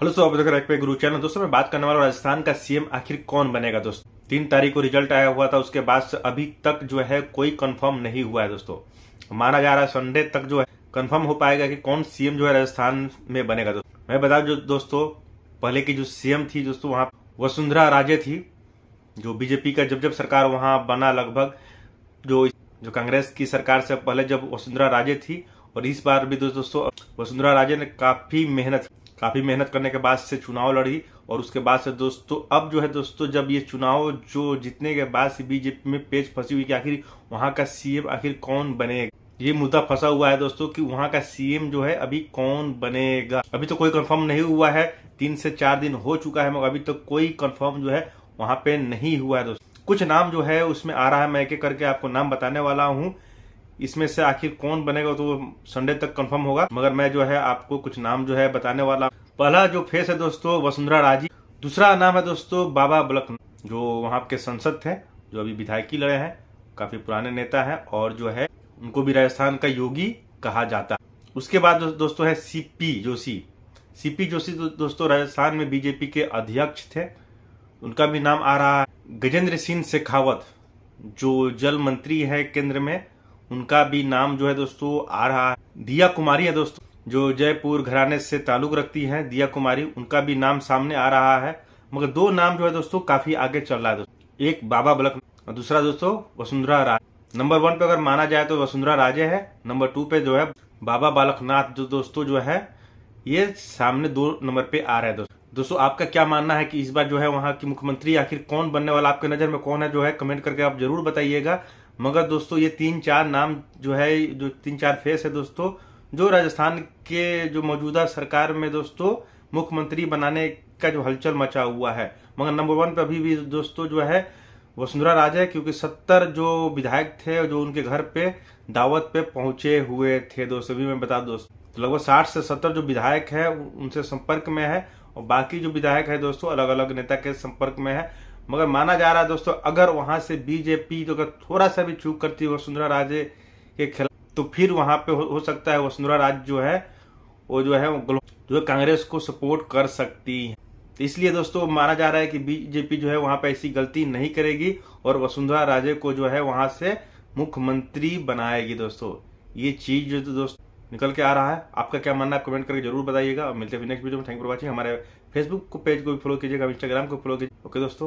hello सो आप देख रहे गुरु चैनल दोस्तों मैं बात करने वाला राजस्थान का सीएम आखिर कौन बनेगा दोस्तों तीन तारीख को रिजल्ट आया हुआ था उसके बाद से अभी तक जो है कोई कंफर्म नहीं हुआ है दोस्तों माना जा रहा है संडे तक जो है कंफर्म हो पाएगा कि कौन सीएम जो है राजस्थान में बनेगा दोस्तों मैं बता जो दोस्तों पहले की जो सीएम थी दोस्तों वहाँ वसुंधरा राजे थी जो बीजेपी का जब जब सरकार वहाँ बना लगभग जो जो कांग्रेस की सरकार से पहले जब वसुंधरा राजे थी और इस बार भी दोस्तों वसुंधरा राजे ने काफी मेहनत काफ़ी मेहनत करने के बाद से चुनाव लड़ी और उसके बाद से दोस्तों अब जो है दोस्तों जब ये चुनाव जो जीतने के बाद से बीजेपी में पेज फंसी हुई कि आखिर वहाँ का सीएम आखिर कौन बनेगा ये मुद्दा फंसा हुआ है दोस्तों कि वहाँ का सीएम जो है अभी कौन बनेगा अभी तो कोई कंफर्म नहीं हुआ है तीन से चार दिन हो चुका है मगर अभी तो कोई कंफर्म जो है वहाँ पे नहीं हुआ है दोस्तों कुछ नाम जो है उसमें आ रहा है मैं एक करके आपको नाम बताने वाला हूँ इसमें से आखिर कौन बनेगा तो संडे तक कंफर्म होगा मगर मैं जो है आपको कुछ नाम जो है बताने वाला पहला जो फेस है दोस्तों वसुंधरा राजी दूसरा नाम है दोस्तों बाबा बलक जो वहां के संसद थे जो अभी विधायकी लड़े हैं काफी पुराने नेता है और जो है उनको भी राजस्थान का योगी कहा जाता उसके बाद दोस्तों है सीपी जोशी सीपी जोशी दोस्तों राजस्थान में बीजेपी के अध्यक्ष थे उनका भी नाम आ रहा है गजेंद्र सिंह शेखावत जो जल मंत्री है केंद्र में उनका भी नाम जो है दोस्तों आ रहा है दिया कुमारी है दोस्तों जो जयपुर घराने से ताल्लुक रखती हैं दिया कुमारी उनका भी नाम सामने आ रहा है मगर दो नाम जो है दोस्तों काफी आगे चल रहा है दोस्तों एक बाबा बलक और दूसरा दोस्तों वसुंधरा राज नंबर वन पे अगर माना जाए तो वसुंधरा राजे है नंबर टू पे जो है बाबा बालकनाथ जो दोस्तों जो है ये सामने दो नंबर पे आ रहे हैं दोस्तों दोस्तों आपका क्या मानना है कि इस बार जो है वहाँ की मुख्यमंत्री आखिर कौन बनने वाला आपके नजर में कौन है जो है कमेंट करके आप जरूर बताइएगा मगर दोस्तों ये तीन चार नाम जो है जो तीन चार फेस है दोस्तों जो राजस्थान के जो मौजूदा सरकार में दोस्तों मुख्यमंत्री बनाने का जो हलचल मचा हुआ है मगर नंबर वन पर अभी भी दोस्तों जो है वसुंधरा राज है क्योंकि सत्तर जो विधायक थे जो उनके घर पे दावत पे पहुंचे हुए थे दोस्तों अभी मैं बता दोस्तों तो लगभग साठ से सत्तर जो विधायक है उनसे संपर्क में है और बाकी जो विधायक है दोस्तों अलग अलग नेता के संपर्क में है मगर माना जा रहा है दोस्तों अगर वहां से बीजेपी तो अगर थोड़ा सा भी चूक करती है वसुंधरा राजे के खिलाफ तो फिर वहां पे हो, सकता है वसुंधरा राज जो है वो जो है जो कांग्रेस को सपोर्ट कर सकती है तो इसलिए दोस्तों माना जा रहा है कि बीजेपी जो है वहां पर ऐसी गलती नहीं करेगी और वसुंधरा राजे को जो है वहां से मुख्यमंत्री बनाएगी दोस्तों ये चीज जो तो दोस्तों निकल के आ रहा है आपका क्या मानना है कमेंट करके जरूर बताइएगा और मिलते हैं नेक्स्ट वीडियो में थैंक फॉर वॉचिंग हमारे फेसबुक पेज को भी फॉलो कीजिएगा इंस्टाग्राम को फॉलो कीजिए ओके दोस्तों